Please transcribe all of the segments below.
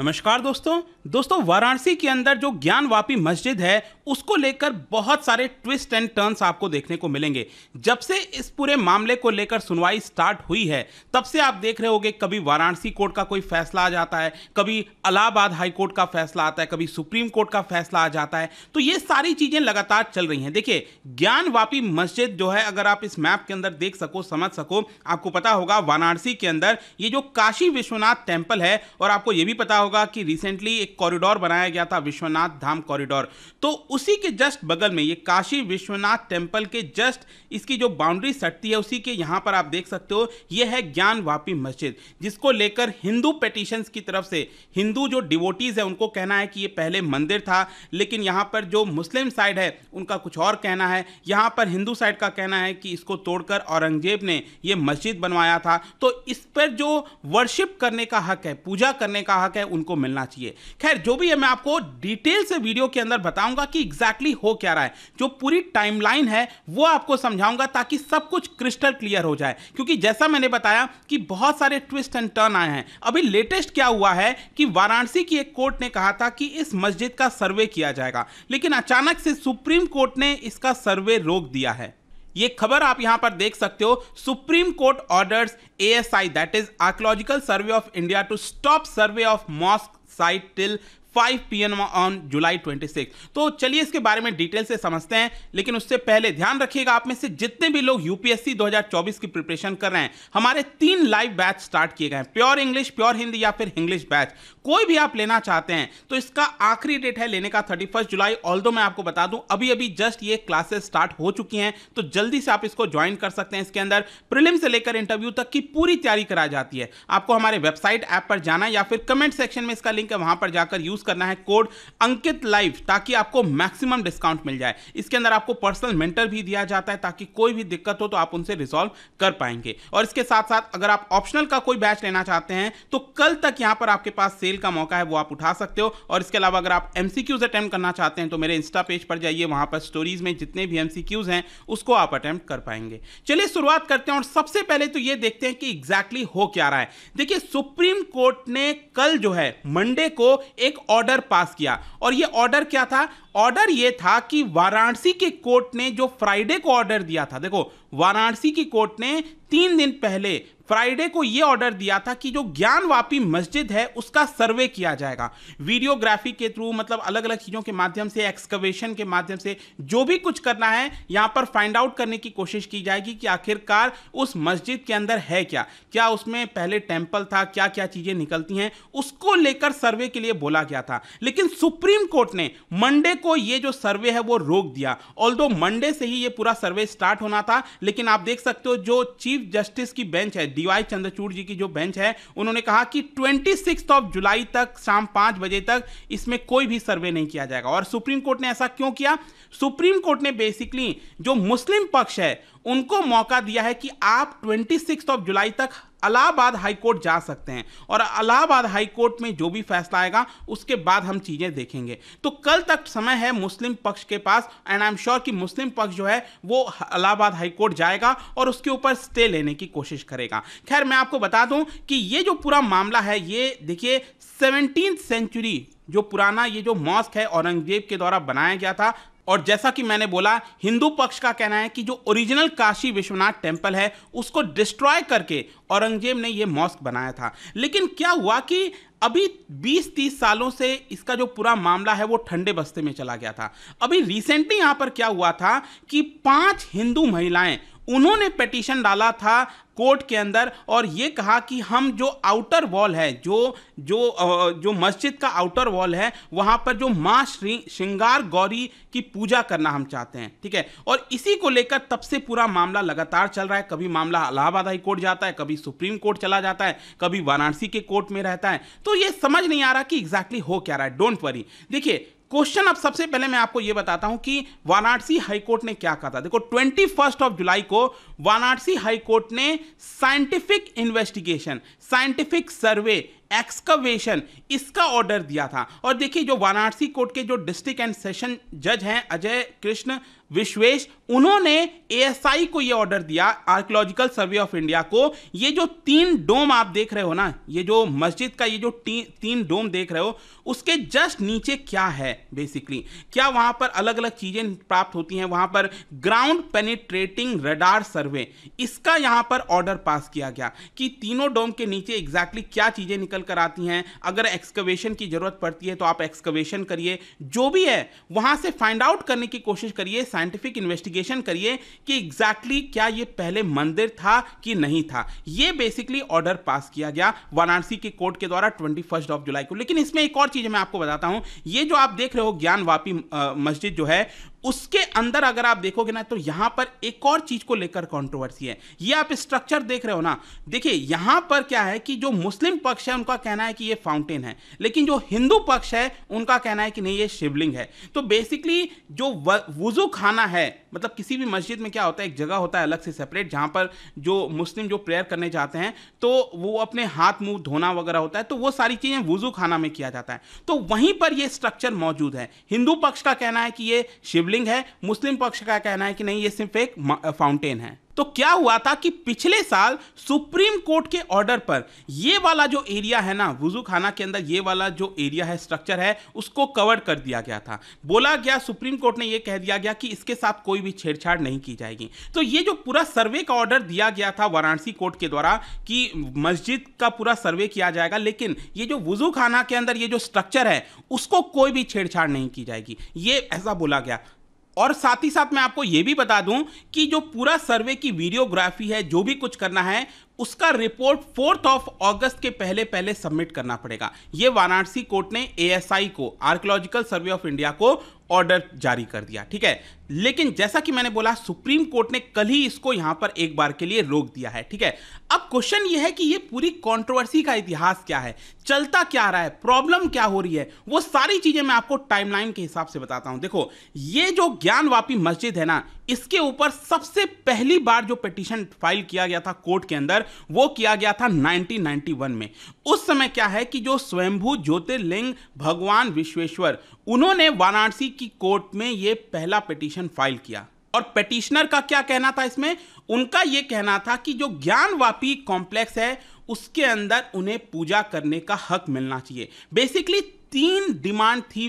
नमस्कार दोस्तों दोस्तों वाराणसी के अंदर जो ज्ञानवापी मस्जिद है उसको लेकर बहुत सारे ट्विस्ट एंड टर्न्स आपको देखने को मिलेंगे जब से इस पूरे मामले को लेकर सुनवाई स्टार्ट हुई है तब से आप देख रहे होगे कभी वाराणसी कोर्ट का कोई फैसला आ जाता है कभी अलाहाबाद हाई कोर्ट का फैसला आता है कभी सुप्रीम कोर्ट का फैसला आ जाता है तो ये सारी चीज़ें लगातार चल रही हैं देखिए ज्ञानवापी मस्जिद जो है अगर आप इस मैप के अंदर देख सको समझ सको आपको पता होगा वाराणसी के अंदर ये जो काशी विश्वनाथ टेम्पल है और आपको ये भी पता होगा कि रिसेंटली एक कॉरिडोर बनाया गया था विश्वनाथ धाम कॉरिडोर तो उसी के जस्ट बगल में ये काशी विश्वनाथ टेम्पल के जस्ट इसकी जो बाउंड्री सटती है उसी के यहाँ पर आप देख सकते हो ये है ज्ञान वापी मस्जिद जिसको लेकर हिंदू पेटिशन की तरफ से हिंदू जो डिवोटीज़ है उनको कहना है कि ये पहले मंदिर था लेकिन यहाँ पर जो मुस्लिम साइड है उनका कुछ और कहना है यहाँ पर हिंदू साइड का कहना है कि इसको तोड़कर औरंगजेब ने ये मस्जिद बनवाया था तो इस पर जो वर्शिप करने का हक है पूजा करने का हक है उनको मिलना चाहिए खैर जो भी है मैं आपको डिटेल से वीडियो के अंदर बताऊंगा कि एग्जैक्टली हो क्या रहा है जो पूरी टाइमलाइन है वो आपको समझाऊंगा ताकि सब कुछ क्रिस्टल क्लियर हो जाए क्योंकि जैसा मैंने बताया कि बहुत सारे ट्विस्ट एंड टर्न आए हैं अभी लेटेस्ट क्या हुआ है कि वाराणसी की एक कोर्ट ने कहा था कि इस मस्जिद का सर्वे किया जाएगा लेकिन अचानक से सुप्रीम कोर्ट ने इसका सर्वे रोक दिया है ये खबर आप यहां पर देख सकते हो supreme court orders ASI that is archaeological survey of India to stop survey of mosque site till five P on July twenty तो चलिए इसके बारे में डिटेल से समझते हैं लेकिन उससे पहले ध्यान रखिएगा आप में से जितने भी लोग यूपीएससी 2024 की प्रिपरेशन कर रहे हैं हमारे तीन लाइव बैच स्टार्ट किए गए हैं प्योर इंग्लिश प्योर हिंदी या फिर इंग्लिश बैच कोई भी आप लेना चाहते हैं तो इसका आखिरी डेट है लेने का 31 जुलाई ऑल मैं आपको बता दूं अभी अभी जस्ट ये क्लासेस स्टार्ट हो चुकी हैं तो जल्दी से आप इसको ज्वाइन कर सकते हैं इसके अंदर प्रिलिम से लेकर इंटरव्यू तक की पूरी तैयारी कराई जाती है आपको हमारे वेबसाइट ऐप पर जाना या फिर कमेंट सेक्शन में इसका लिंक है वहां पर जाकर यूज करना है कोड अंकित लाइव ताकि आपको मैक्सिमम डिस्काउंट मिल जाए इसके अंदर आपको पर्सनल मेंटर भी दिया जाता है ताकि कोई भी दिक्कत हो तो आप उनसे रिजॉल्व कर पाएंगे और इसके साथ साथ अगर आप ऑप्शनल का कोई बैच लेना चाहते हैं तो कल तक यहां पर आपके पास सेल का मौका है वो आप उठा सकते हो और इसके अलावा अगर आप एमसीक्यूज अटेम्प्ट करना चाहते हैं तो मेरे इंस्टा पेज पर जाइए वहां पर स्टोरीज में जितने भी एमसीक्यूज हैं उसको आप अटेम्प्ट कर पाएंगे चलिए शुरुआत करते हैं और सबसे पहले तो ये देखते हैं कि एग्जैक्टली exactly हो क्या रहा है देखिए सुप्रीम कोर्ट ने कल जो है मंडे को एक ऑर्डर पास किया और ये ऑर्डर क्या था ऑर्डर ये था कि वाराणसी के कोर्ट ने जो फ्राइडे को ऑर्डर दिया था देखो वाराणसी की कोर्ट ने तीन दिन पहले फ्राइडे को यह ऑर्डर दिया था कि जो ज्ञानवापी मस्जिद है उसका सर्वे किया जाएगा वीडियोग्राफी के थ्रू मतलब अलग अलग चीज़ों के माध्यम से एक्सकवेशन के माध्यम से जो भी कुछ करना है यहाँ पर फाइंड आउट करने की कोशिश की जाएगी कि आखिरकार उस मस्जिद के अंदर है क्या क्या उसमें पहले टेम्पल था क्या क्या चीज़ें निकलती हैं उसको लेकर सर्वे के लिए बोला गया था लेकिन सुप्रीम कोर्ट ने मंडे को ये जो सर्वे है वो रोक दिया ऑल मंडे से ही ये पूरा सर्वे स्टार्ट होना था लेकिन आप देख सकते हो जो चीफ जस्टिस की बेंच है डीवाई चंद्रचूड़ जी की जो बेंच है उन्होंने कहा कि ट्वेंटी ऑफ जुलाई तक शाम पांच बजे तक इसमें कोई भी सर्वे नहीं किया जाएगा और सुप्रीम कोर्ट ने ऐसा क्यों किया सुप्रीम कोर्ट ने बेसिकली जो मुस्लिम पक्ष है उनको मौका दिया है कि आप ट्वेंटी ऑफ जुलाई तक अलाहाबाद हाईकोर्ट जा सकते हैं और अलाहाबाद हाई कोर्ट में जो भी फैसला आएगा उसके बाद हम चीज़ें देखेंगे तो कल तक समय है मुस्लिम पक्ष के पास एंड आई एम श्योर कि मुस्लिम पक्ष जो है वो अलाहाबाद हाई कोर्ट जाएगा और उसके ऊपर स्टे लेने की कोशिश करेगा खैर मैं आपको बता दूं कि ये जो पूरा मामला है ये देखिए सेवनटीन सेंचुरी जो पुराना ये जो मॉस्क है औरंगजेब के द्वारा बनाया गया था और जैसा कि मैंने बोला हिंदू पक्ष का कहना है कि जो ओरिजिनल काशी विश्वनाथ टेम्पल है उसको डिस्ट्रॉय करके औरंगजेब ने यह मॉस्क बनाया था लेकिन क्या हुआ कि अभी 20-30 सालों से इसका जो पूरा मामला है वो ठंडे बस्ते में चला गया था अभी रिसेंटली यहां पर क्या हुआ था कि पांच हिंदू महिलाएं उन्होंने पटिशन डाला था कोर्ट के अंदर और ये कहा कि हम जो आउटर वॉल है जो जो जो मस्जिद का आउटर वॉल है वहाँ पर जो माँ श्री श्रृंगार गौरी की पूजा करना हम चाहते हैं ठीक है और इसी को लेकर तब से पूरा मामला लगातार चल रहा है कभी मामला इलाहाबाद हाई कोर्ट जाता है कभी सुप्रीम कोर्ट चला जाता है कभी वाराणसी के कोर्ट में रहता है तो तो ये समझ नहीं आ रहा कि एग्जैक्टली exactly हो क्या रहा है डोंट वरी देखिए क्वेश्चन अब सबसे पहले मैं आपको यह बताता हूं कि वाराणसी हाईकोर्ट ने क्या कहा था देखो ट्वेंटी फर्स्ट ऑफ जुलाई को वाराणसी हाईकोर्ट ने scientific investigation scientific survey excavation इसका ऑर्डर दिया था और देखिए जो वाराणसी कोर्ट के जो डिस्ट्रिक्ट एंड सेशन जज हैं अजय कृष्ण विश्वेश उन्होंने एएसआई को यह ऑर्डर दिया आर्कियोलॉजिकल सर्वे ऑफ इंडिया को ये जो तीन डोम आप देख रहे हो ना ये जो मस्जिद का ये जो ती, तीन डोम देख रहे हो उसके जस्ट नीचे क्या है बेसिकली क्या वहां पर अलग अलग चीजें प्राप्त होती हैं वहां पर ग्राउंड पेनिट्रेटिंग रडार सर्वे इसका यहां पर ऑर्डर पास किया गया कि तीनों डोम के नीचे एग्जैक्टली exactly क्या चीजें निकल कर आती हैं अगर एक्सकवेशन की जरूरत पड़ती है तो आप एक्सकवेशन करिए जो भी है वहां से फाइंड आउट करने की कोशिश करिए साइंटिफिक इन्वेस्टिगेशन करिए कि एग्जैक्टली exactly क्या ये पहले मंदिर था कि नहीं था ये बेसिकली ऑर्डर पास किया गया वाराणसी के कोर्ट के द्वारा ट्वेंटी ऑफ जुलाई को लेकिन इसमें एक और चीज मैं आपको बताता हूं ये जो आप देख रहे हो वापी मस्जिद जो है उसके अंदर अगर आप देखोगे ना तो यहां पर एक और चीज को लेकर कंट्रोवर्सी है ये आप स्ट्रक्चर देख रहे हो ना देखिए यहां पर क्या है कि जो मुस्लिम पक्ष है उनका कहना है कि ये फाउंटेन है लेकिन जो हिंदू पक्ष है उनका कहना है कि नहीं ये शिवलिंग है तो बेसिकली जो वजू खाना है मतलब किसी भी मस्जिद में क्या होता है एक जगह होता है अलग से सेपरेट जहाँ पर जो मुस्लिम जो प्रेयर करने जाते हैं तो वो अपने हाथ मुंह धोना वगैरह होता है तो वो सारी चीज़ें वजू खाना में किया जाता है तो वहीं पर ये स्ट्रक्चर मौजूद है हिंदू पक्ष का कहना है कि ये शिवलिंग है मुस्लिम पक्ष का कहना है कि नहीं ये सिर्फ एक फाउंटेन है तो क्या हुआ था कि पिछले साल सुप्रीम कोर्ट के ऑर्डर पर ये वाला जो एरिया है ना वजू खाना के अंदर ये वाला जो एरिया है स्ट्रक्चर है उसको कवर कर दिया गया था बोला गया सुप्रीम कोर्ट ने यह कह दिया गया कि इसके साथ कोई भी छेड़छाड़ नहीं की जाएगी तो ये जो पूरा सर्वे का ऑर्डर दिया गया था वाराणसी कोर्ट के द्वारा कि मस्जिद का पूरा सर्वे किया जाएगा लेकिन ये जो वजू खाना के अंदर ये जो स्ट्रक्चर है उसको कोई भी छेड़छाड़ नहीं की जाएगी ये ऐसा बोला गया और साथ ही साथ मैं आपको ये भी बता दूं कि जो पूरा सर्वे की वीडियोग्राफी है जो भी कुछ करना है उसका रिपोर्ट फोर्थ ऑफ अगस्त के पहले पहले सबमिट करना पड़ेगा ये वाराणसी कोर्ट ने एएसआई को आर्कोलॉजिकल सर्वे ऑफ इंडिया को ऑर्डर जारी कर दिया ठीक है लेकिन जैसा कि मैंने बोला सुप्रीम कोर्ट ने कल ही इसको यहां पर एक बार के लिए रोक दिया है ठीक है अब क्वेश्चन यह है कि यह पूरी कंट्रोवर्सी का इतिहास क्या है चलता क्या रहा है प्रॉब्लम क्या हो रही है वो सारी चीजें मैं आपको टाइमलाइन के हिसाब से बताता हूं देखो ये जो ज्ञानवापी मस्जिद है ना इसके ऊपर सबसे पहली बार जो पिटिशन फाइल किया गया था कोर्ट के अंदर वो किया गया था 1991 में उस समय क्या है कि जो स्वयंभू ज्योतिर्लिंग भगवान विश्वेश्वर उन्होंने वाराणसी की कोर्ट में ये पहला पिटिशन फाइल किया और पिटिशनर का क्या कहना था इसमें उनका यह कहना था कि जो ज्ञानवापी कॉम्प्लेक्स है उसके अंदर उन्हें पूजा करने का हक मिलना चाहिए बेसिकली तीन डिमांड थी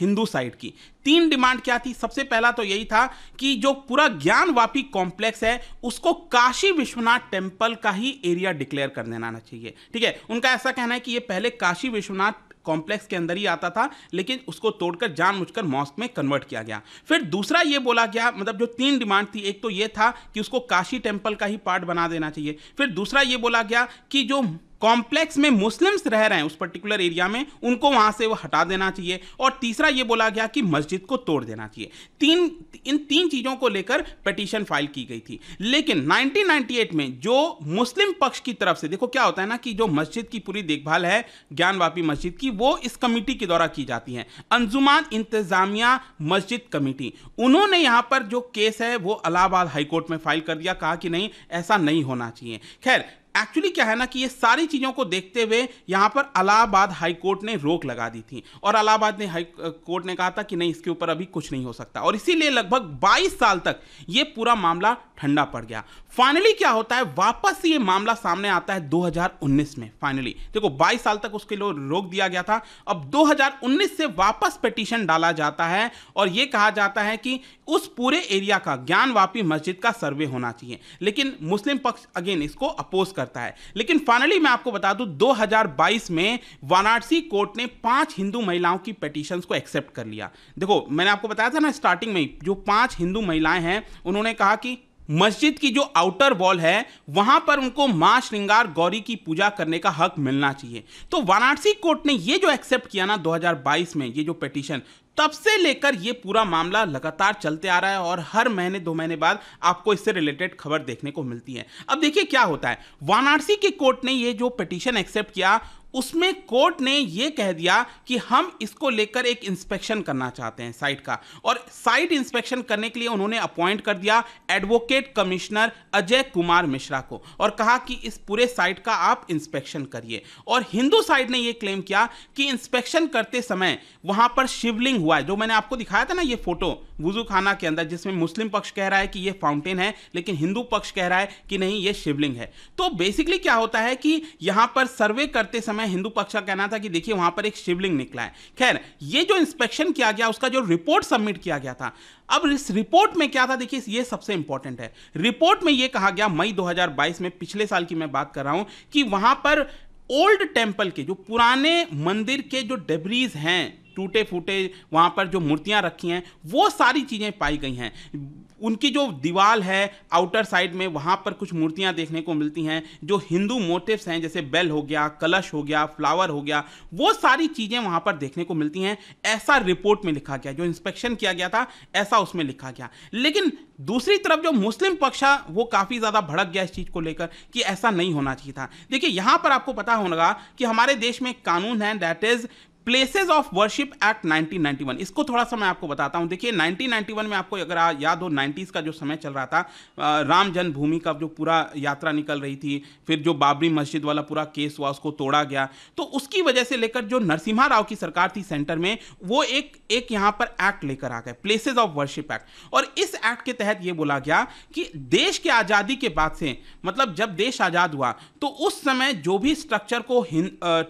हिंदू साइड की तीन डिमांड क्या थी सबसे पहला तो यही था कि जो पूरा ज्ञानवापी कॉम्प्लेक्स है उसको काशी विश्वनाथ टेम्पल का ही एरिया डिक्लेयर कर देना चाहिए ठीक है उनका ऐसा कहना है कि ये पहले काशी विश्वनाथ कॉम्प्लेक्स के अंदर ही आता था लेकिन उसको तोड़कर जानबूझकर मॉस्क में कन्वर्ट किया गया फिर दूसरा ये बोला गया मतलब जो तीन डिमांड थी एक तो ये था कि उसको काशी टेम्पल का ही पार्ट बना देना चाहिए फिर दूसरा ये बोला गया कि जो कॉम्प्लेक्स में मुस्लिम्स रह रहे हैं उस पर्टिकुलर एरिया में उनको वहां से वो हटा देना चाहिए और तीसरा ये बोला गया कि मस्जिद को तोड़ देना चाहिए तीन इन तीन चीज़ों को लेकर पटिशन फाइल की गई थी लेकिन 1998 में जो मुस्लिम पक्ष की तरफ से देखो क्या होता है ना कि जो मस्जिद की पूरी देखभाल है ज्ञानवापी मस्जिद की वो इस कमेटी के द्वारा की जाती है अंजुमान इंतजामिया मस्जिद कमेटी उन्होंने यहां पर जो केस है वो अलाहाबाद हाईकोर्ट में फाइल कर दिया कहा कि नहीं ऐसा नहीं होना चाहिए खैर एक्चुअली क्या है ना कि ये सारी चीज़ों को देखते हुए यहाँ पर अलाहाबाद हाईकोर्ट ने रोक लगा दी थी और अलाहाबाद ने हाई कोर्ट ने कहा था कि नहीं इसके ऊपर अभी कुछ नहीं हो सकता और इसीलिए लगभग 22 साल तक ये पूरा मामला ठंडा पड़ गया फाइनली क्या होता है वापस ये मामला सामने आता है 2019 में फाइनली देखो 22 साल तक उसके लिए रोक दिया गया था अब 2019 से वापस पिटीशन डाला जाता है और ये कहा जाता है कि उस पूरे एरिया का ज्ञानवापी मस्जिद का सर्वे होना चाहिए लेकिन मुस्लिम पक्ष अगेन इसको अपोज कर करता है लेकिन फाइनली मैं आपको बता दूं 2022 में वाराणसी कोर्ट ने पांच हिंदू महिलाओं की पटिशन को एक्सेप्ट कर लिया देखो मैंने आपको बताया था ना स्टार्टिंग में जो पांच हिंदू महिलाएं हैं उन्होंने कहा कि मस्जिद की जो आउटर वॉल है वहां पर उनको मां श्रृंगार गौरी की पूजा करने का हक मिलना चाहिए तो वाराणसी कोर्ट ने ये जो एक्सेप्ट किया ना 2022 में ये जो पिटीशन तब से लेकर ये पूरा मामला लगातार चलते आ रहा है और हर महीने दो महीने बाद आपको इससे रिलेटेड खबर देखने को मिलती है अब देखिए क्या होता है वाराणसी के कोर्ट ने ये जो पिटीशन एक्सेप्ट किया उसमें कोर्ट ने यह कह दिया कि हम इसको लेकर एक इंस्पेक्शन करना चाहते हैं साइट का और साइट इंस्पेक्शन करने के लिए उन्होंने अपॉइंट कर दिया एडवोकेट कमिश्नर अजय कुमार मिश्रा को और कहा कि इस पूरे साइट का आप इंस्पेक्शन करिए और हिंदू साइड ने यह क्लेम किया कि इंस्पेक्शन करते समय वहां पर शिवलिंग हुआ है जो मैंने आपको दिखाया था ना ये फोटो वुजू खाना के अंदर जिसमें मुस्लिम पक्ष कह रहा है कि ये फाउंटेन है लेकिन हिंदू पक्ष कह रहा है कि नहीं ये शिवलिंग है तो बेसिकली क्या होता है कि यहाँ पर सर्वे करते समय हिंदू पक्ष का कहना था कि देखिए वहाँ पर एक शिवलिंग निकला है खैर ये जो इंस्पेक्शन किया गया उसका जो रिपोर्ट सबमिट किया गया था अब इस रिपोर्ट में क्या था देखिए ये सबसे इंपॉर्टेंट है रिपोर्ट में ये कहा गया मई 2022 में पिछले साल की मैं बात कर रहा हूं कि वहां पर ओल्ड टेम्पल के जो पुराने मंदिर के जो डेबरीज हैं टूटे फूटे वहाँ पर जो मूर्तियाँ रखी हैं वो सारी चीज़ें पाई गई हैं उनकी जो दीवार है आउटर साइड में वहाँ पर कुछ मूर्तियाँ देखने को मिलती हैं जो हिंदू मोटिव्स हैं जैसे बेल हो गया कलश हो गया फ्लावर हो गया वो सारी चीज़ें वहाँ पर देखने को मिलती हैं ऐसा रिपोर्ट में लिखा गया जो इंस्पेक्शन किया गया था ऐसा उसमें लिखा गया लेकिन दूसरी तरफ जो मुस्लिम पक्ष है वो काफ़ी ज़्यादा भड़क गया इस चीज़ को लेकर कि ऐसा नहीं होना चाहिए था देखिए यहाँ पर आपको पता होगा कि हमारे देश में कानून है that is places of worship act 1991 इसको थोड़ा सा मैं आपको बताता हूँ देखिए 1991 में आपको अगर याद हो 90s का जो समय चल रहा था राम जन्मभूमि का जो पूरा यात्रा निकल रही थी फिर जो बाबरी मस्जिद वाला पूरा केस हुआ उसको तोड़ा गया तो उसकी वजह से लेकर जो नरसिम्हा राव की सरकार थी सेंटर में वो एक एक यहाँ पर एक्ट लेकर आ गए प्लेसेज ऑफ वर्शिप एक्ट और इस एक्ट के तहत ये बोला गया कि देश की आज़ादी के बाद से मतलब जब देश आज़ाद हुआ तो उस समय जो भी स्ट्रक्चर को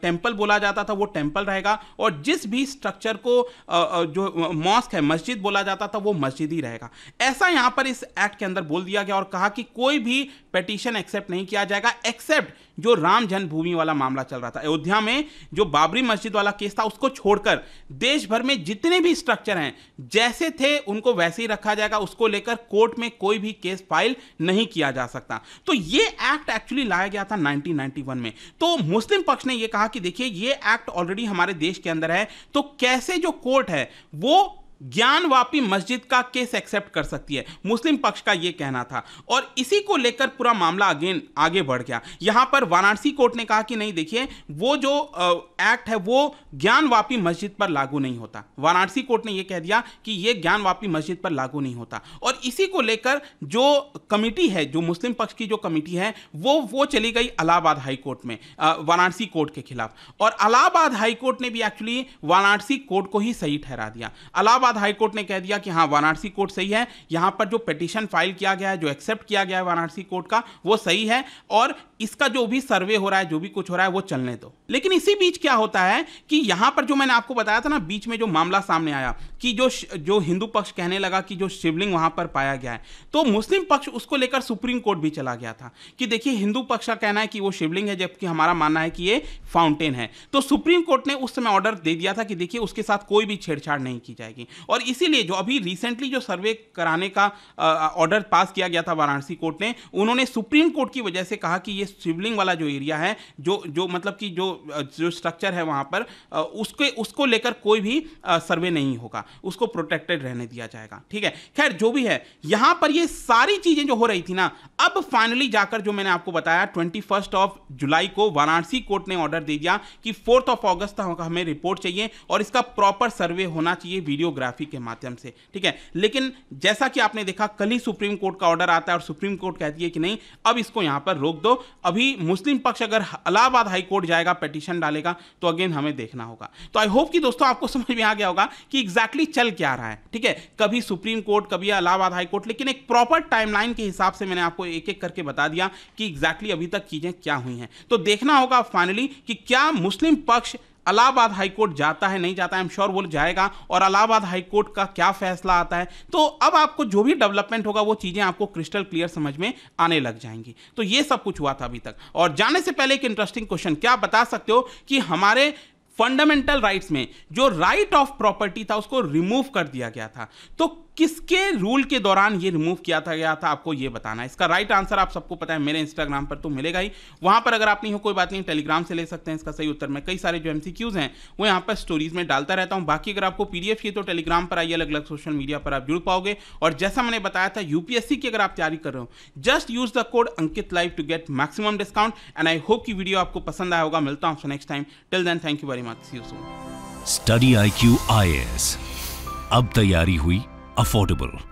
टेम्पल बोला जाता था वो टेम्पल रहेगा और जिस भी स्ट्रक्चर को जो मॉस्क है मस्जिद बोला जाता था वो मस्जिद ही रहेगा ऐसा यहाँ पर इस एक्ट के अंदर बोल दिया गया और कहा कि कोई भी पटिशन एक्सेप्ट नहीं किया जाएगा एक्सेप्ट जो राम जन्मभूमि वाला मामला चल रहा था अयोध्या में जो बाबरी मस्जिद वाला केस था उसको छोड़कर देश भर में जितने भी स्ट्रक्चर हैं जैसे थे उनको वैसे ही रखा जाएगा उसको लेकर कोर्ट में कोई भी केस फाइल नहीं किया जा सकता तो ये एक्ट एक्चुअली लाया गया था 1991 में तो मुस्लिम पक्ष ने यह कहा कि देखिए ये एक्ट ऑलरेडी हमारे देश देश के अंदर है तो कैसे जो कोर्ट है वो ज्ञान वापी मस्जिद का केस एक्सेप्ट कर सकती है मुस्लिम पक्ष का यह कहना था और इसी को लेकर पूरा मामला अगेन आगे बढ़ गया यहां पर वाराणसी कोर्ट ने कहा कि नहीं देखिए वो जो एक्ट है वो ज्ञान वापी मस्जिद पर लागू नहीं होता वाराणसी कोर्ट ने यह कह दिया कि यह ज्ञान वापी मस्जिद पर लागू नहीं होता और इसी को लेकर जो कमेटी है जो मुस्लिम पक्ष की जो कमेटी है वो वो चली गई अलाहाबाद हाईकोर्ट में वाराणसी कोर्ट के खिलाफ और अलाहाबाद हाईकोर्ट ने भी एक्चुअली वाराणसी कोर्ट को ही सही ठहरा दिया अलाहाबाद बाद हाईकोर्ट ने कह दिया कि हाँ वाराणसी कोर्ट सही है यहाँ पर जो पटिशन फाइल किया गया है जो एक्सेप्ट किया गया है वाराणसी कोर्ट का वो सही है और इसका जो भी सर्वे हो रहा है जो भी कुछ हो रहा है वो चलने दो लेकिन इसी बीच क्या होता है कि यहां पर जो मैंने आपको बताया था ना बीच में जो मामला सामने आया कि जो जो हिंदू पक्ष कहने लगा कि जो शिवलिंग वहां पर पाया गया है तो मुस्लिम पक्ष उसको लेकर सुप्रीम कोर्ट भी चला गया था कि देखिए हिंदू पक्ष का कहना है कि वो शिवलिंग है जबकि हमारा मानना है कि ये फाउंटेन है तो सुप्रीम कोर्ट ने उस समय ऑर्डर दे दिया था कि देखिए उसके साथ कोई भी छेड़छाड़ नहीं की जाएगी और इसीलिए जो अभी रिसेंटली जो सर्वे कराने का ऑर्डर पास किया गया था वाराणसी कोर्ट ने उन्होंने सुप्रीम कोर्ट की वजह से कहा कि ये शिवलिंग वाला जो एरिया है जो जो मतलब कि जो जो स्ट्रक्चर है वहाँ पर उसके उसको लेकर कोई भी सर्वे नहीं होगा उसको प्रोटेक्टेड रहने दिया जाएगा ठीक है खैर जो भी है यहाँ पर ये सारी चीज़ें जो हो रही थी ना अब फाइनली जाकर जो मैंने आपको बताया ट्वेंटी ऑफ जुलाई को वाराणसी कोर्ट ने ऑर्डर दे दिया कि फोर्थ ऑफ अगस्त तक हमें रिपोर्ट चाहिए और इसका प्रॉपर सर्वे होना चाहिए वीडियोग्राफ फोटोग्राफी के माध्यम से ठीक है लेकिन जैसा कि आपने देखा कल ही सुप्रीम कोर्ट का ऑर्डर आता है और सुप्रीम कोर्ट कहती है कि नहीं अब इसको यहां पर रोक दो अभी मुस्लिम पक्ष अगर इलाहाबाद हाईकोर्ट जाएगा पिटिशन डालेगा तो अगेन हमें देखना होगा तो आई होप कि दोस्तों आपको समझ में आ गया होगा कि एग्जैक्टली exactly चल क्या रहा है ठीक है कभी सुप्रीम कोर्ट कभी अलाहाबाद हाईकोर्ट लेकिन एक प्रॉपर टाइमलाइन के हिसाब से मैंने आपको एक एक करके बता दिया कि एग्जैक्टली exactly अभी तक चीजें क्या हुई हैं तो देखना होगा फाइनली कि क्या मुस्लिम पक्ष अलाहाबाद हाईकोर्ट जाता है नहीं जाता है एम श्योर वो जाएगा और अलाहाबाद हाईकोर्ट का क्या फैसला आता है तो अब आपको जो भी डेवलपमेंट होगा वो चीज़ें आपको क्रिस्टल क्लियर समझ में आने लग जाएंगी तो ये सब कुछ हुआ था अभी तक और जाने से पहले एक इंटरेस्टिंग क्वेश्चन क्या बता सकते हो कि हमारे फंडामेंटल राइट्स में जो राइट ऑफ प्रॉपर्टी था उसको रिमूव कर दिया गया था तो किसके रूल के दौरान ये रिमूव किया था गया था आपको ये बताना है इसका राइट आंसर आप सबको पता है मेरे इंस्टाग्राम पर तो मिलेगा ही वहां पर अगर आप नहीं हो कोई बात नहीं टेलीग्राम से ले सकते हैं इसका सही उत्तर मैं कई सारे जो एमसीक्यूज हैं वो यहां पर स्टोरीज में डालता रहता हूं बाकी अगर आपको पीडीएफ चाहिए तो टेलीग्राम पर आइए अलग अलग सोशल मीडिया पर आप जुड़ पाओगे और जैसा मैंने बताया था यूपीएससी की अगर आप तैयारी कर रहे हो just use the code Ankit live to get maximum discount and I hope की वीडियो आपको पसंद आया होगा मिलता हूं next time till then thank you very much see you so study I Q अब तैयारी हुई affordable.